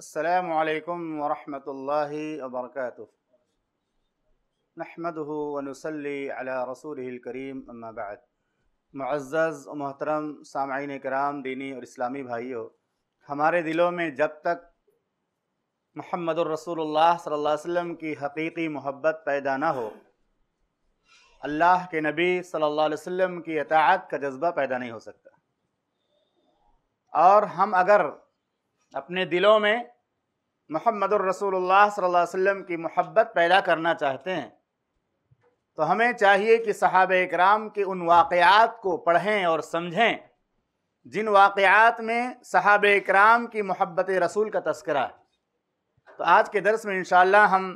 السلام عليكم ورحمة الله وبركاته نحمده ونسلي على رسوله الكريم أما بعد معزز و محترम सामाइन कराम दीनी और इस्लामी भाइयों हमारे दिलों में जब तक महमद रसूलुल्लाह सल्लल्लाहु अलैहि वसल्लम की हकीकी मोहब्बत पैदा ना हो अल्लाह के नबी सल्लल्लाहु अलैहि वसल्लम की अतात का जज्बा पैदा नहीं हो सकता और हम अगर अपने दिलों में मोहम्मद रसूलुल्लाह सल्लल्लाहु अलैहि वसल्लम की मोहब्बत पैदा करना चाहते हैं तो हमें चाहिए कि सहाब इकराम के उन वाक़ात को पढ़ें और समझें जिन वाक़ात में सहाब इकराम की मोहब्बत रसूल का तस्करा है तो आज के दरस में इन हम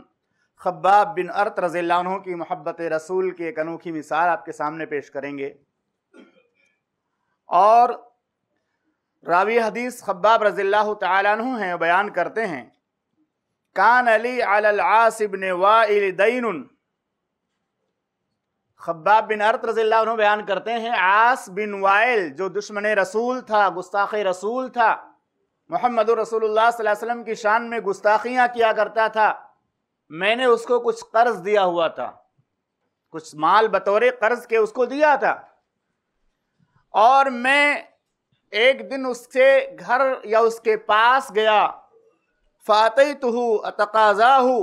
खब्बाब बिन अर्त रज़ी की मोहब्बत रसूल की एक अनोखी मिसाल आपके सामने पेश करेंगे और रावी हदीस खब्बाब रज़ी तु हैं बयान करते हैं कान अली अल आसिबन वाइन खब्बाब बिन अर्त रजील्ला बयान करते हैं आस बिन वाइल जो दुश्मन रसूल था गुस्ताख रसूल था मोहम्मद रसूलुल्लाह वसल्लम की शान में गुस्ताखियाँ किया करता था मैंने उसको कुछ कर्ज दिया हुआ था कुछ माल बतौर कर्ज के उसको दिया था और मैं एक दिन उसके घर या उसके पास गया फातई तो अतकाजा हूँ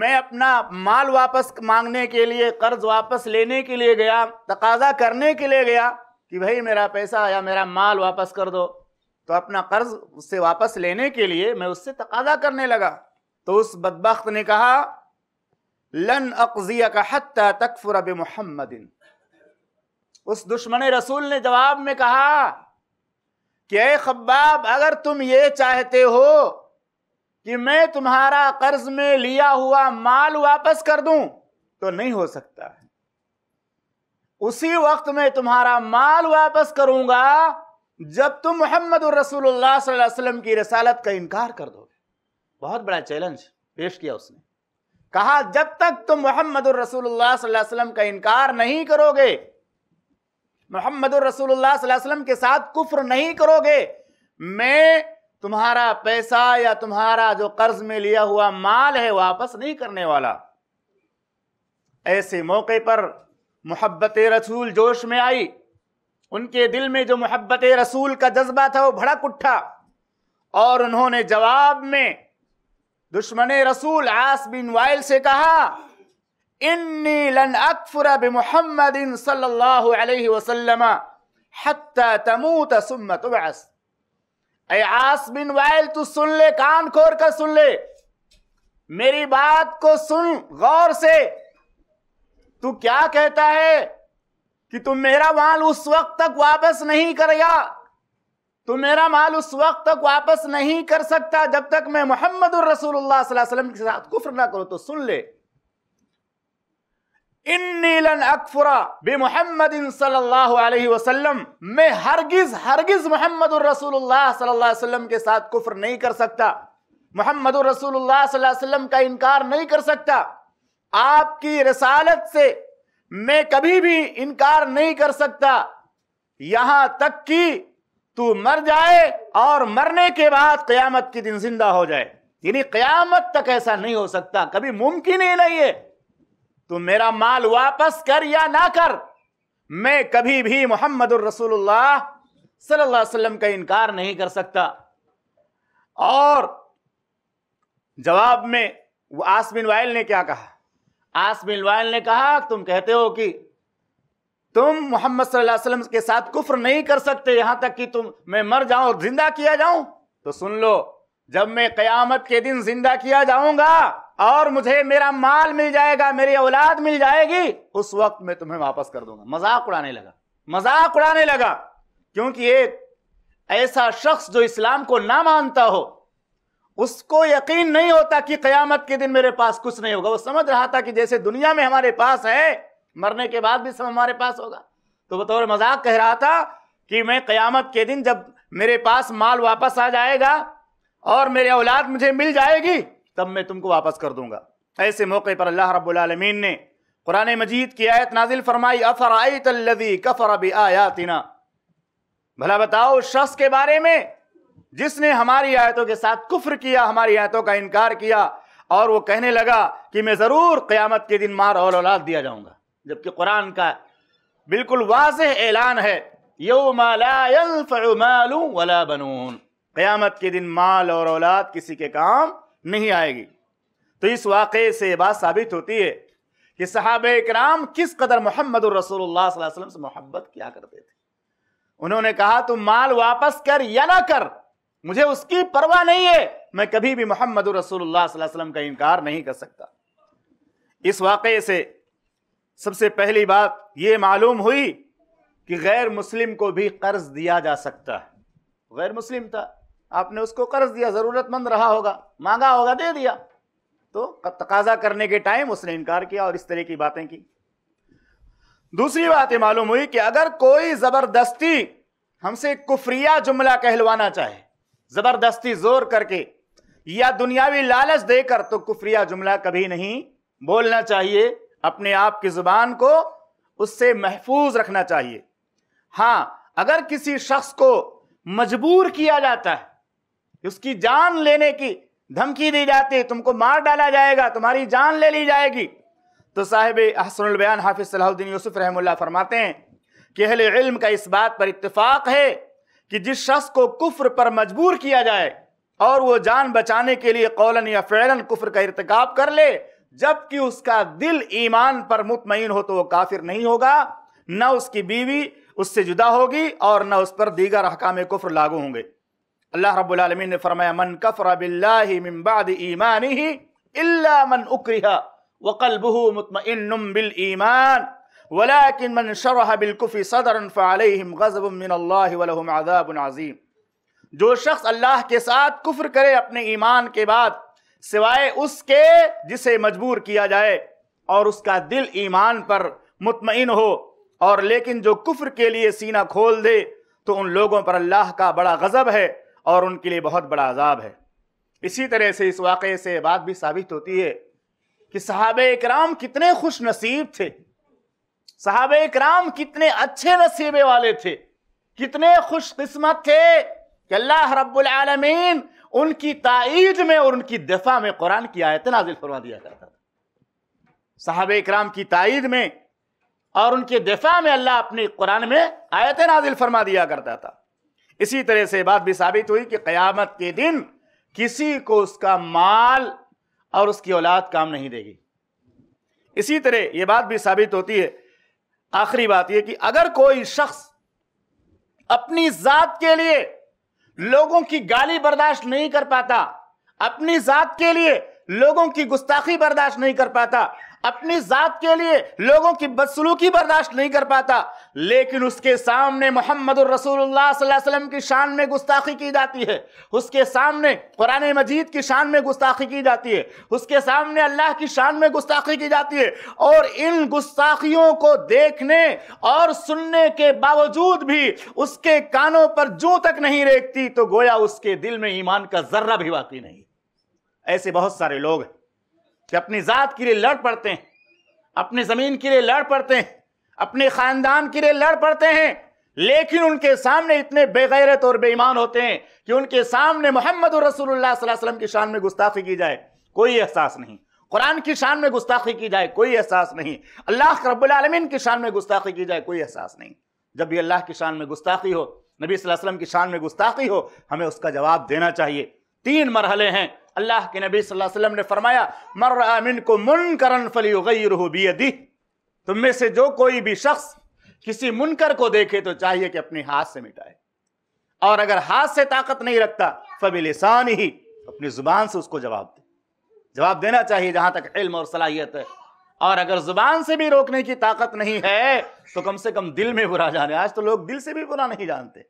मैं अपना माल वापस मांगने के लिए कर्ज वापस लेने के लिए गया तकाजा करने के लिए गया कि भाई मेरा पैसा या मेरा माल वापस कर दो तो अपना कर्ज उससे वापस लेने के लिए मैं उससे तकाजा करने लगा तो उस बदबख्त ने कहा लन अकजिया का हत्या तकफुर अब मोहम्मदिन उस दुश्मन रसूल ने जवाब में कहा कि खब्बाब अगर तुम ये चाहते हो कि मैं तुम्हारा कर्ज में लिया हुआ माल वापस कर दूं तो नहीं हो सकता है उसी वक्त में तुम्हारा माल वापस करूंगा जब तुम मोहम्मद रसूलुल्लाह सल्लल्लाहु अलैहि वसल्लम की रसालत का इनकार कर दोगे बहुत बड़ा चैलेंज पेश किया उसने कहा जब तक तुम मोहम्मद रसूलुल्लाह सल्लल्लाहु अलैहि वसल्लम का इनकार नहीं करोगे मोहम्मद रसूलुल्लाह सल्लल्लाहु अलैहि वसल्लम के साथ कुफ्र नहीं करोगे मैं तुम्हारा पैसा या तुम्हारा जो कर्ज में लिया हुआ माल है वापस नहीं करने वाला ऐसे मौके पर मोहब्बत रसूल जोश में आई उनके दिल में जो मोहब्बत रसूल का जज्बा था वो भड़क उठा और उन्होंने जवाब में दुश्मन रसूल आस बिन वाइल से कहा मोहम्मद सल्लल्लाहु अलैहि वसल्लम हत्ता तमूत सुम्मत बस आस बिन वाइल तू सुन ले कान खोर कर सुन ले मेरी बात को सुन गौर से तू क्या कहता है कि तुम मेरा माल उस वक्त तक वापस नहीं करेगा तुम मेरा माल उस वक्त तक वापस नहीं कर सकता जब तक मैं मोहम्मद रसूलुल्लाह सल्लल्लाहु अलैहि वसल्लम के साथ कुफ्र ना करूं तो सुन ले मैं हरगिज हरगिज मोहम्मद के साथ कुफर नहीं कर सकता मोहम्मद का इनकार नहीं कर सकता आपकी रसालत से मैं कभी भी इनकार नहीं कर सकता यहां तक कि तू मर जाए और मरने के बाद कयामत के दिन जिंदा हो जाए यानी कयामत तक ऐसा नहीं हो सकता कभी मुमकिन ही नहीं है तो मेरा माल वापस कर या ना कर मैं कभी भी मोहम्मद रसूलुल्लाह वसल्लम का इनकार नहीं कर सकता और जवाब में वो आसमिन वायल ने क्या कहा आसमिन वायल ने कहा तुम कहते हो कि तुम मोहम्मद सल्लाम वसल्लम के साथ कुफ्र नहीं कर सकते यहां तक कि तुम मैं मर जाऊं और जिंदा किया जाऊं तो सुन लो जब मैं कयामत के दिन जिंदा किया जाऊंगा और मुझे मेरा माल मिल जाएगा मेरी औलाद मिल जाएगी उस वक्त मैं तुम्हें वापस कर दूंगा मजाक उड़ाने लगा मजाक उड़ाने लगा क्योंकि एक ऐसा शख्स जो इस्लाम को ना मानता हो उसको यकीन नहीं होता कि कयामत के दिन मेरे पास कुछ नहीं होगा वो समझ रहा था कि जैसे दुनिया में हमारे पास है मरने के बाद भी सब हमारे पास होगा तो बतौर मजाक कह रहा था कि मैं कयामत के दिन जब मेरे पास माल वापस आ जाएगा और मेरी औलाद मुझे मिल जाएगी तब मैं तुमको वापस कर दूंगा ऐसे मौके पर अल्लाह रबालमीन ने कुरान मजीद की आयत नाजिल फरमाई अफर आई तल्लवी कफर अब आयातना भला बताओ उस शख्स के बारे में जिसने हमारी आयतों के साथ कुफर किया हमारी आयतों का इनकार किया और वो कहने लगा कि मैं ज़रूर क्यामत के दिन मार और औलाद दिया जाऊंगा जबकि कुरान का बिल्कुल वाज ऐलान है योमालू वला बनून क्यामत के दिन माल और औलाद किसी के काम नहीं आएगी तो इस वाक़े से बात साबित होती है कि साहब कराम किस कदर मोहम्मद रसोल्ला से मोहब्बत क्या करते थे उन्होंने कहा तुम माल वापस कर या ना कर मुझे उसकी परवाह नहीं है मैं कभी भी मोहम्मद रसोलम का इनकार नहीं कर सकता इस वाक़े से सबसे पहली बात यह मालूम हुई कि गैर मुस्लिम को भी कर्ज दिया जा सकता है गैर मुस्लिम था आपने उसको कर्ज दिया ज़रूरतमंद रहा होगा मांगा होगा दे दिया तो तकाजा करने के टाइम उसने इनकार किया और इस तरह की बातें की दूसरी बात यह मालूम हुई कि अगर कोई ज़बरदस्ती हमसे कुफरिया जुमला कहलवाना चाहे ज़बरदस्ती जोर करके या दुनियावी लालच देकर तो कुफरिया जुमला कभी नहीं बोलना चाहिए अपने आप की ज़ुबान को उससे महफूज रखना चाहिए हाँ अगर किसी शख्स को मजबूर किया जाता है उसकी जान लेने की धमकी दी जाती है तुमको मार डाला जाएगा तुम्हारी जान ले ली जाएगी तो साहिब बयान हाफिज सलाहुद्दीन यूसुफ रहमुल्ला फरमाते हैं कि अहल इल्म का इस बात पर इत्तेफाक है कि जिस शख्स को कुफ्र पर मजबूर किया जाए और वो जान बचाने के लिए कौलन या फ़ैलन कुफ्र का इरतकब कर ले जबकि उसका दिल ईमान पर मुतमिन हो तो वो काफिर नहीं होगा न उसकी बीवी उससे जुदा होगी और न उस पर दीगर हकाम कुफ्र लागू होंगे अल्लाह रब्बुल आलमीन ने फरमाया मन कफ़र मिन बाद ईमान इल्ला मन उक्रिया वकलबह मुतमिन बिल ईमान वलाकिन मन शरह बिलकुफ़ी सदरन फ़ालम गज़बिन आज़ाबनज़ीम जो शख्स अल्लाह के साथ कुफ्र करे अपने ईमान के बाद सिवाय उसके जिसे मजबूर किया जाए और उसका दिल ईमान पर मुतमिन हो और लेकिन जो कुफ्र के लिए सीना खोल दे तो उन लोगों पर अल्लाह का बड़ा गज़ब है और उनके लिए बहुत बड़ा अजाब है इसी तरह से इस वाक़े से बात भी साबित होती है कि साहब इक्राम कितने खुश नसीब थे साहब इक्राम कितने अच्छे नसीबे वाले थे कितने खुशकस्मत थे कि अल्लाह रबालमीन उनकी तइद में और उनकी दफा में कुरान की आयत नाजिल फरमा दिया करता था साहब इक्राम की तइद में और उनके दफा में अल्लाह अपने कुरान में आयत नाजिल फरमा दिया करता था इसी तरह से बात भी साबित हुई कि क़यामत के दिन किसी को उसका माल और उसकी औलाद काम नहीं देगी इसी तरह यह बात भी साबित होती है आखिरी बात यह कि अगर कोई शख्स अपनी जात के लिए लोगों की गाली बर्दाश्त नहीं कर पाता अपनी जात के लिए लोगों की गुस्ताखी बर्दाश्त नहीं कर पाता अपनी जात के लिए लोगों की बदसलूकी बर्दाश्त नहीं कर पाता लेकिन उसके सामने मोहम्मद वसल्लम की शान में गुस्ताखी की जाती है उसके सामने कुरान मजीद की शान में गुस्ताखी की जाती है उसके सामने अल्लाह की शान में गुस्ताखी की जाती है और इन गुस्ताखियों को देखने और सुनने के बावजूद भी उसके कानों पर जू तक नहीं रेखती तो गोया उसके दिल में ईमान का जर्रा भी बाकी नहीं ऐसे बहुत सारे लोग हैं कि अपनी ज़ात के लिए लड़ पड़ते हैं अपनी ज़मीन के लिए लड़ पड़ते हैं अपने ख़ानदान के लिए लड़ पड़ते हैं लेकिन उनके सामने इतने बेगैरत और बेईमान होते हैं कि उनके सामने मोहम्मद रसूलुल्लाह वसल्लम की शान में गुस्ताखी की जाए कोई एहसास नहीं कुरान की शान में गुस्ताखी की जाए कोई एहसास नहीं अल्लाह रबालमीन की शान में गुस्ताखी की जाए कोई एहसास नहीं जब भी अल्लाह की शान में गुस्ताखी हो नबी वसल्लम की शान में गुस्ताखी हो हमें उसका जवाब देना चाहिए तीन मरहले हैं अल्लाह के नबी सल्लल्लाहु अलैहि वसल्लम ने फरमाया मर आमिन को मुन करन फली तुम में से जो कोई भी शख्स किसी मुनकर को देखे तो चाहिए कि अपने हाथ से मिटाए और अगर हाथ से ताकत नहीं रखता फबिलसान ही अपनी जुबान से उसको जवाब दे जवाब देना चाहिए जहां तक इल्म और सलाहियत है और अगर जुबान से भी रोकने की ताकत नहीं है तो कम से कम दिल में बुरा जाने आज तो लोग दिल से भी बुरा नहीं जानते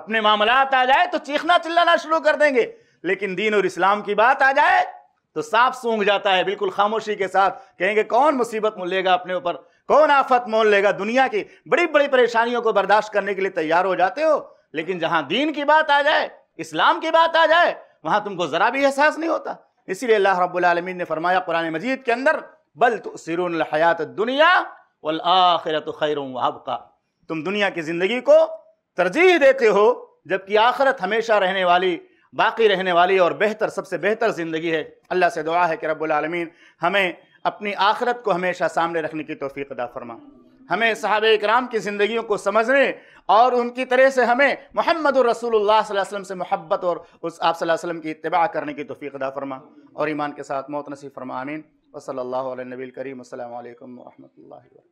अपने मामला आ जाए तो चीखना चिल्लाना शुरू कर देंगे लेकिन दीन और इस्लाम की बात आ जाए तो साफ सूंघ जाता है बिल्कुल खामोशी के साथ कहेंगे कौन मुसीबत मोल लेगा अपने ऊपर कौन आफत मोल लेगा दुनिया की बड़ी बड़ी परेशानियों को बर्दाश्त करने के लिए तैयार हो जाते हो लेकिन जहां दीन की बात आ जाए इस्लाम की बात आ जाए वहां तुमको जरा भी एहसास नहीं होता इसीलिए अल्लाह रबालमीन ने फरमाया कुरान मजीद के अंदर बल तो हयात दुनिया वल आखिरत खैर का तुम दुनिया की ज़िंदगी को तरजीह देते हो जबकि आखिरत हमेशा रहने वाली बाकी रहने वाली और बेहतर सबसे बेहतर ज़िंदगी है अल्लाह से दुआ है कि रबालमीन हमें अपनी आखरत को हमेशा सामने रखने की तोफ़ी अदा फरमा हमें साहब इक्राम की ज़िंदगी को समझने और उनकी तरह से हमें मोहम्मद रसूलुल्लाह वसल्लम से मोहब्बत और उस आप वसल्लम की इतबा करने की तोफ़ी अदा फरमा और ईमान के साथ मौत नसीब फरमा आमीन वसल नबी करीम असल वरहमल वर्क